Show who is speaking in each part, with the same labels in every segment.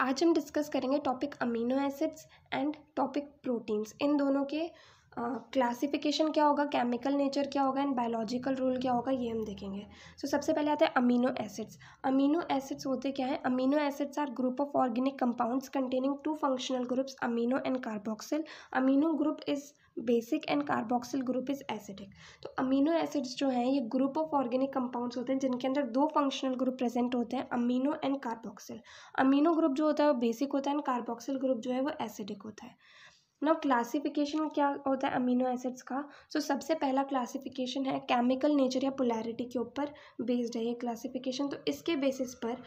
Speaker 1: आज हम डिस्कस करेंगे topic amino acids and topic proteins इन दोनों के क्लासिफिकेशन uh, क्या होगा केमिकल नेचर क्या होगा एंड बायोलॉजिकल रोल क्या होगा ये हम देखेंगे सो so, सबसे पहले आता है अमीनो एसिड्स अमीनो एसिड्स होते क्या है amino acids are group of organic compounds containing two functional groups amino and carboxyl amino group is basic and carboxyl group is acidic तो अमीनो एसिड्स जो हैं ये ग्रुप ऑफ ऑर्गेनिक कंपाउंड्स होते हैं जिनके अंदर दो फंक्शनल ग्रुप प्रेजेंट होते हैं amino and carboxyl amino group जो होता है वो बेसिक होता है एंड कार्बोक्सिल ग्रुप जो है वो एसिडिक होता है ना क्लासिफिकेशन क्या होता है अमीनो एसिड्स का सो तो so, सबसे पहला क्लासिफिकेशन है केमिकल नेचर या पोलैरिटी के ऊपर बेस्ड है ये क्लासिफिकेशन तो इसके बेसिस पर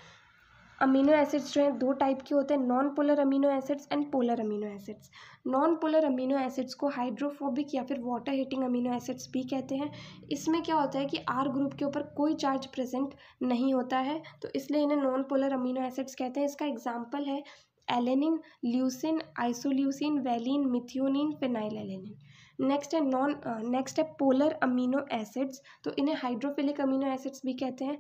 Speaker 1: अमीनो एसिड्स जो हैं दो टाइप के होते हैं non polar amino acids and polar amino acids non polar amino acids को हाइड्रोफोबिक या फिर वाटर हीटिंग अमीनो एसिड्स भी कहते हैं इसमें क्या होता है कि आर ग्रुप के ऊपर कोई चार्ज प्रेजेंट नहीं होता है तो इसलिए इन्हें नॉन पोलर अमीनो एसिड्स कहते हैं इसका एग्जाम्पल है alanine leucine isoleucine valine methionine phenyl alanine next है नॉन नेक्स्ट uh, है पोलर अमीनो एसिड्स तो इन्हें हाइड्रोफिलिक अमीनो एसिड्स भी कहते हैं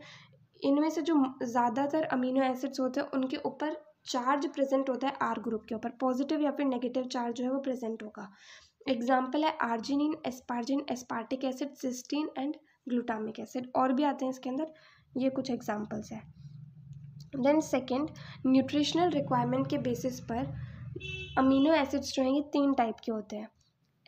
Speaker 1: इनमें से जो ज़्यादातर अमीनो एसिड्स होते हैं उनके ऊपर चार्ज प्रेजेंट होता है आर ग्रुप के ऊपर पॉजिटिव या फिर नेगेटिव चार्ज जो है वो प्रेजेंट होगा एग्जाम्पल है arginine asparagine aspartic acid cysteine and glutamic acid और भी आते हैं इसके अंदर ये कुछ एग्जाम्पल्स हैं देन सेकेंड न्यूट्रिशनल रिक्वायरमेंट के बेसिस पर अमीनो एसिड्स जो हैं ये तीन टाइप के होते हैं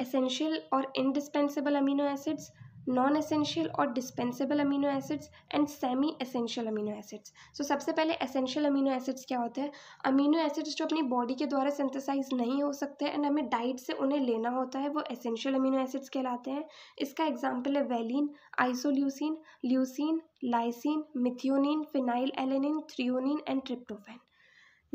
Speaker 1: एसेंशियल और indispensable amino acids non essential और dispensable amino acids and semi essential amino acids so सबसे पहले एसेंशियल अमीनो एसिड्स क्या होते हैं अमीनो एसिड्स जो अपनी बॉडी के द्वारा सिंथेसाइज नहीं हो सकते एंड हमें डाइट से उन्हें लेना होता है वो एसेंशियल अमीनो एसिड्स कहलाते हैं इसका एग्जाम्पल है valine isoleucine leucine lysine methionine phenyl alanine threonine and tryptophan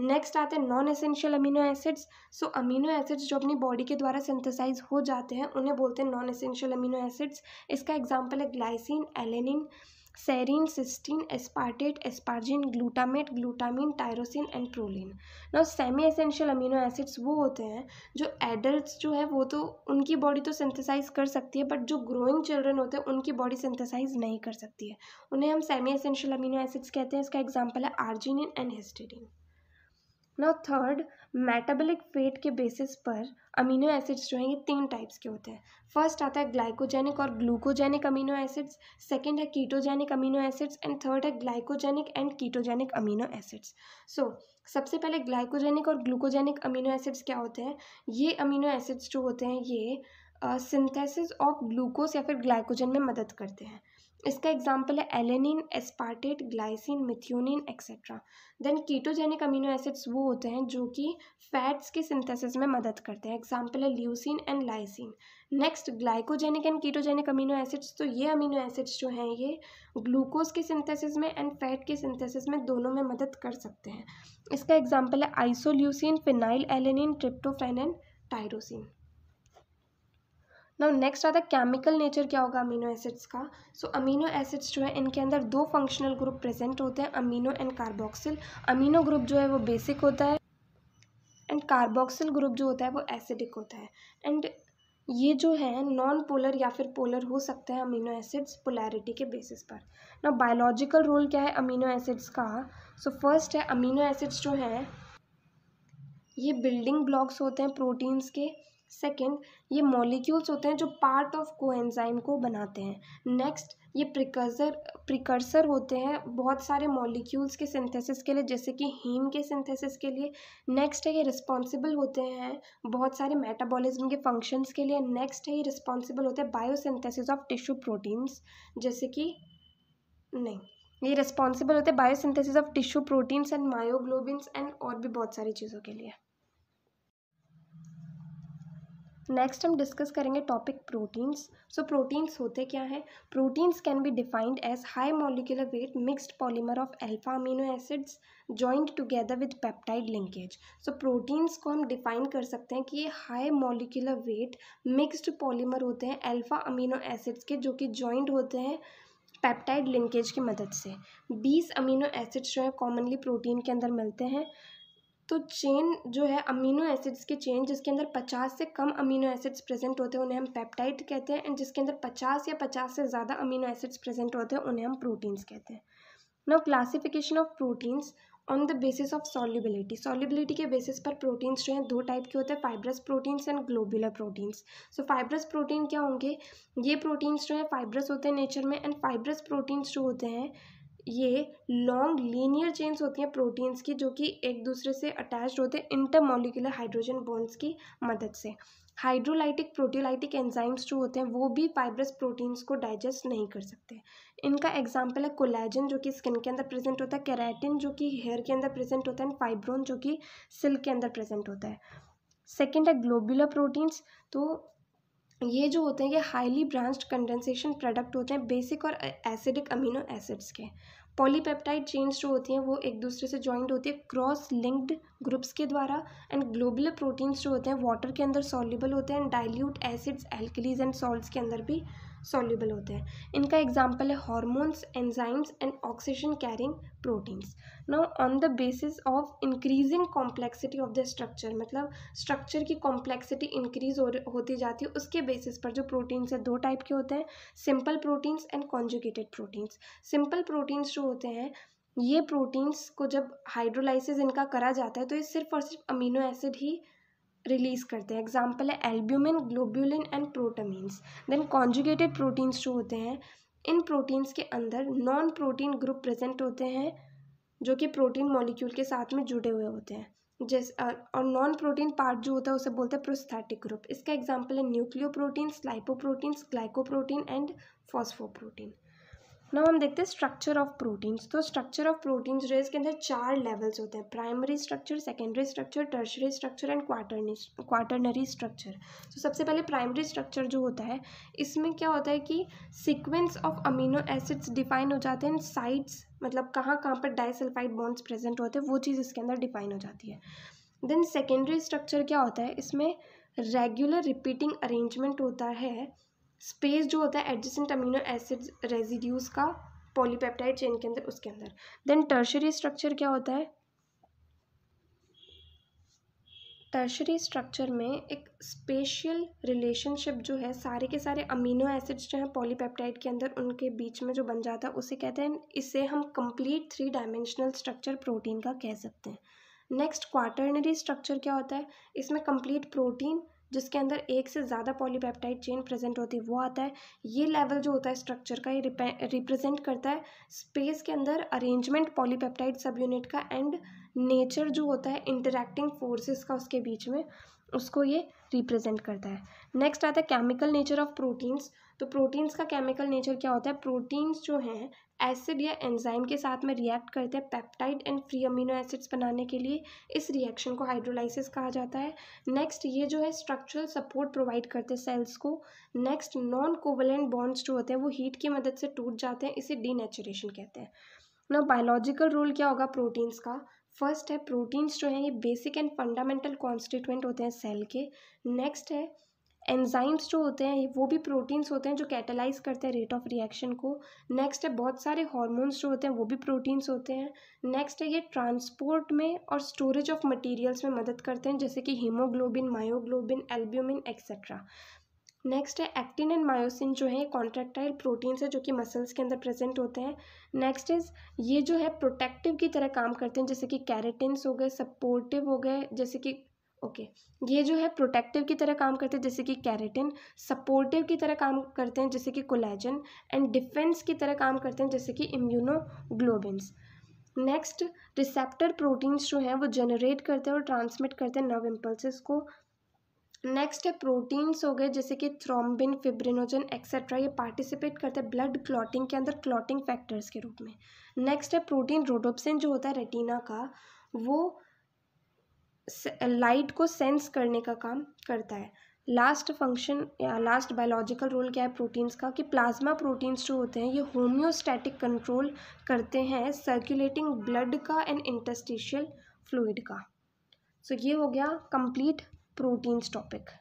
Speaker 1: next आते हैं non essential amino acids so amino acids जो अपनी बॉडी के द्वारा सिंथेसाइज हो जाते हैं उन्हें बोलते हैं नॉन एसेंशियल अमीनो एसिड्स इसका एग्जाम्पल है glycine alanine serine cysteine aspartate asparagine glutamate glutamine tyrosine and proline now semi essential amino acids वो होते हैं जो एडल्ट जो है वो तो उनकी बॉडी तो सिंथेसाइज कर सकती है बट जो ग्रोइंग चिल्ड्रन होते हैं उनकी बॉडी सिंथेसाइज नहीं कर सकती है उन्हें हम सेमी एसेंशियल अमीनो एसिड्स कहते हैं इसका एग्जाम्पल है आर्जिनिन एंड हिस्टेडिन ना थर्ड मेटाबॉलिक फेट के बेसिस पर अमीनो एसिड्स जो हैं ये तीन टाइप्स के होते हैं फर्स्ट आता है ग्लाइकोजेनिक और ग्लूकोजेनिक अमीनो एसिड्स सेकंड है ketogenic amino acids and third है glycogenic and ketogenic amino acids so सबसे पहले ग्लाइकोजेनिक और ग्लूकोजेनिक अमीनो एसिड्स क्या होते हैं ये अमीनो एसिड्स जो होते हैं ये सिंथेसिस ऑफ ग्लूकोज या फिर ग्लाइकोजन में मदद करते हैं इसका एग्जाम्पल है alanine aspartate glycine methionine etcetera then ketogenic amino acids वो होते हैं जो कि फैट्स के सिंथेसिस में मदद करते हैं एग्जाम्पल है leucine and lysine next glycogenic and ketogenic amino acids तो ये अमीनो एसिड्स जो हैं ये ग्लूकोज के सिंथेसिस में एंड फैट के सिंथेसिस में दोनों में मदद कर सकते हैं इसका एग्जाम्पल है isoleucine phenylalanine tryptophan and tyrosine ना नेक्स्ट आता है केमिकल नेचर क्या होगा अमीनो एसिड्स का सो अमीनो एसिड्स जो है इनके अंदर दो फंक्शनल ग्रुप प्रेजेंट होते हैं amino and carboxyl amino group जो है वो बेसिक होता है एंड कार्बोक्सिल ग्रुप जो होता है वो एसिडिक होता है एंड ये जो है नॉन पोलर या फिर पोलर हो सकते हैं अमीनो एसिड्स पोलैरिटी के बेसिस पर ना बायोलॉजिकल रोल क्या है अमीनो एसिड्स का सो so, फर्स्ट है अमीनो एसिड्स जो हैं ये बिल्डिंग ब्लॉक्स होते हैं प्रोटीन्स के सेकंड ये मॉलिक्यूल्स होते हैं जो पार्ट ऑफ कोएंजाइम को बनाते हैं नेक्स्ट ये प्रिकर्सर प्रिकर्सर होते हैं बहुत सारे मॉलिक्यूल्स के सिंथेसिस के लिए जैसे कि हीम के सिंथेसिस के लिए नेक्स्ट है ये रिस्पॉन्सिबल होते हैं बहुत सारे मेटाबॉलिज्म के फंक्शंस के लिए नेक्स्ट है ये रिस्पॉन्सिबल होते हैं बायोसिंथेसिस ऑफ टिश्यू प्रोटीन्स जैसे कि नहीं ये रिस्पॉन्सिबल होते हैं biosynthesis of tissue proteins and myoglobins and और भी बहुत सारी चीज़ों के लिए नेक्स्ट हम डिस्कस करेंगे टॉपिक प्रोटीन्स सो प्रोटीन्स होते क्या हैं proteins can be defined as high molecular weight mixed polymer of alpha amino acids joint together with peptide linkage so proteins को हम डिफाइन कर सकते हैं कि ये high molecular weight mixed polymer होते हैं अल्फा अमीनो एसिड्स के जो कि जॉइंट होते हैं पेप्टाइड लिंकेज की मदद से बीस अमीनो एसिड्स जो हैं कॉमनली प्रोटीन के अंदर मिलते हैं तो चेन जो है अमीनो एसिड्स की चेन जिसके अंदर पचास से कम अमीनो एसिड्स प्रेजेंट होते हैं उन्हें हम पेप्टाइड कहते हैं एंड जिसके अंदर पचास या पचास से ज़्यादा अमीनो एसिड्स प्रेजेंट होते हैं उन्हें हम प्रोटीन्स कहते हैं now classification of proteins on the basis of solubility solubility के बेसिस पर प्रोटीन्स जो हैं दो टाइप के होते हैं fibrous proteins and globular proteins so fibrous protein क्या होंगे ये प्रोटीन्स जो हैं फाइब्रस होते हैं नेचर में एंड फाइब्रस प्रोटीन्स जो होते हैं ये लॉन्ग लीनियर चेन्स होती हैं प्रोटीन्स की जो कि एक दूसरे से अटैच होते हैं इंटरमोलिकुलर हाइड्रोजन बॉन्ड्स की मदद से हाइड्रोलाइटिक प्रोटीलाइटिक एंजाइम्स जो होते हैं वो भी फाइब्रस प्रोटीन्स को डाइजेस्ट नहीं कर सकते इनका एग्जाम्पल है कोलेजन जो कि स्किन के अंदर प्रेजेंट होता है कैरेटिन जो कि हेयर के अंदर प्रेजेंट होता है एंड फाइब्रोन जो कि सिल्क के अंदर प्रेजेंट होता है सेकेंड है ग्लोबुलर प्रोटीन्स तो ये जो होते हैं ये हाईली ब्रांच्ड कंडेंसेशन प्रोडक्ट होते हैं बेसिक और एसिडिक अमीनो एसिड्स के पॉलीपेप्टाइड चेन्स जो होती हैं वो एक दूसरे से जॉइंट होती है क्रॉस लिंक्ड ग्रुप्स के द्वारा एंड ग्लोबल प्रोटीन्स जो होते हैं वाटर के अंदर सॉल्युबल होते हैं and dilute acids alkalies and salts के अंदर भी सॉल्यूबल होते हैं इनका एग्जाम्पल है hormones enzymes and oxygen carrying proteins now on the basis of increasing complexity of the structure मतलब स्ट्रक्चर की कॉम्प्लेक्सिटी इंक्रीज हो, होती जाती है उसके बेसिस पर जो प्रोटीन्स है दो टाइप के होते हैं simple proteins and conjugated proteins simple proteins जो होते हैं ये प्रोटीन्स को जब हाइड्रोलाइसिस इनका करा जाता है तो ये सिर्फ और सिर्फ अमीनो एसिड ही रिलीज़ करते हैं एग्जाम्पल है albumin globulin and protamines then conjugated proteins जो होते हैं इन प्रोटीन्स के अंदर नॉन प्रोटीन ग्रुप प्रेजेंट होते हैं जो कि प्रोटीन मॉलिक्यूल के साथ में जुड़े हुए होते हैं जैसे और नॉन प्रोटीन पार्ट जो होता है उसे बोलते हैं प्रोस्थेटिक ग्रुप इसका एग्जाम्पल है nucleoproteins lipoproteins glycoprotein and phosphoprotein ना हम देखते हैं स्ट्रक्चर ऑफ प्रोटीन्स तो स्ट्रक्चर ऑफ प्रोटीन्स जो है इसके अंदर चार लेवल्स होते हैं primary structure secondary structure tertiary structure and quaternary quaternary structure तो सबसे पहले प्राइमरी स्ट्रक्चर जो होता है इसमें क्या होता है कि sequence of amino acids define हो जाते हैं साइड्स मतलब कहाँ कहाँ पर डाइसल्फाइड बॉन्ड्स प्रेजेंट होते हैं वो चीज़ इसके अंदर डिफाइन हो जाती है देन सेकेंडरी स्ट्रक्चर क्या होता है इसमें रेगुलर रिपीटिंग अरेंजमेंट होता है स्पेस जो होता है एडजस्टेंट अमीनो एसिड रेजिड्यूज का पॉलीपेप्टाइड चेन के अंदर उसके अंदर देन टर्शरी स्ट्रक्चर क्या होता है टर्शरी स्ट्रक्चर में एक स्पेशल रिलेशनशिप जो है सारे के सारे अमीनो एसिड्स जो हैं पॉलीपेप्टाइड के अंदर उनके बीच में जो बन जाता है उसे कहते हैं इसे हम complete three dimensional structure protein का कह सकते हैं नेक्स्ट क्वार्टरनरी स्ट्रक्चर क्या होता है इसमें कंप्लीट प्रोटीन जिसके अंदर एक से ज़्यादा पॉलीपेप्टाइड चेन प्रेजेंट होती है वो आता है ये लेवल जो होता है स्ट्रक्चर का ये रिप्रेजेंट करता है स्पेस के अंदर अरेंजमेंट पॉलीपेप्टाइड सब यूनिट का एंड नेचर जो होता है इंटरैक्टिंग फोर्सेस का उसके बीच में उसको ये रिप्रेजेंट करता है नेक्स्ट आता है केमिकल नेचर ऑफ प्रोटीन्स तो प्रोटीन्स का केमिकल नेचर क्या होता है प्रोटीन्स जो हैं एसिड या एंजाइम के साथ में रिएक्ट करते हैं peptide and free amino acids बनाने के लिए इस रिएक्शन को हाइड्रोलाइसिस कहा जाता है नेक्स्ट ये जो है स्ट्रक्चरल सपोर्ट प्रोवाइड करते हैं सेल्स को नेक्स्ट नॉन कोवलेंट बॉन्ड्स जो होते हैं वो हीट की मदद से टूट जाते हैं इसे डीनेचुरेशन कहते हैं ना बायोलॉजिकल रोल क्या होगा प्रोटीन्स का फर्स्ट है प्रोटीन्स जो हैं ये बेसिक एंड फंडामेंटल कॉन्स्टिट्यूंट होते हैं सेल के नेक्स्ट है एंजाइम्स जो होते हैं वो भी प्रोटीन्स होते हैं जो कैटेलाइज करते हैं रेट ऑफ रिएक्शन को नेक्स्ट है बहुत सारे हॉर्मोन्स जो होते हैं वो भी प्रोटीन्स होते हैं नेक्स्ट है ये ट्रांसपोर्ट में और स्टोरेज ऑफ मटेरियल्स में मदद करते हैं जैसे कि haemoglobin myoglobin albumin etcetera next है एक्टिन एंड मायोसिन जो है कॉन्ट्रेक्टाइल प्रोटीन्स है जो कि मसल्स के अंदर प्रेजेंट होते हैं नेक्स्ट इज ये जो है प्रोटेक्टिव की तरह काम करते हैं जैसे कि कैरेटिन्स हो गए सपोर्टिव हो गए जैसे कि ओके okay. ये जो है प्रोटेक्टिव की तरह काम करते हैं जैसे कि कैरेटिन सपोर्टिव की तरह काम करते हैं जैसे कि कोलेजन एंड डिफेंस की तरह काम करते हैं जैसे कि इम्यूनोग्लोबिन्स नेक्स्ट रिसेप्टर प्रोटीन्स जो हैं वो जनरेट करते हैं और ट्रांसमिट करते हैं नर्व इम्पल्सिस को नेक्स्ट है प्रोटीन्स हो गए जैसे कि थ्रोम्बिन फिब्रिनोजन एक्सेट्रा ये पार्टिसिपेट करते हैं ब्लड क्लॉटिंग के अंदर क्लॉटिंग फैक्टर्स के रूप में नेक्स्ट है प्रोटीन रोडोप्सिन जो होता है रेटिना का वो लाइट को सेंस करने का काम करता है लास्ट फंक्शन या लास्ट बायोलॉजिकल रोल क्या है प्रोटीन्स का कि प्लाज्मा प्रोटीन्स जो होते हैं ये होम्योस्टैटिक कंट्रोल करते हैं सर्कुलेटिंग ब्लड का and interstitial fluid so so so, ये हो गया कंप्लीट प्रोटीन्स टॉपिक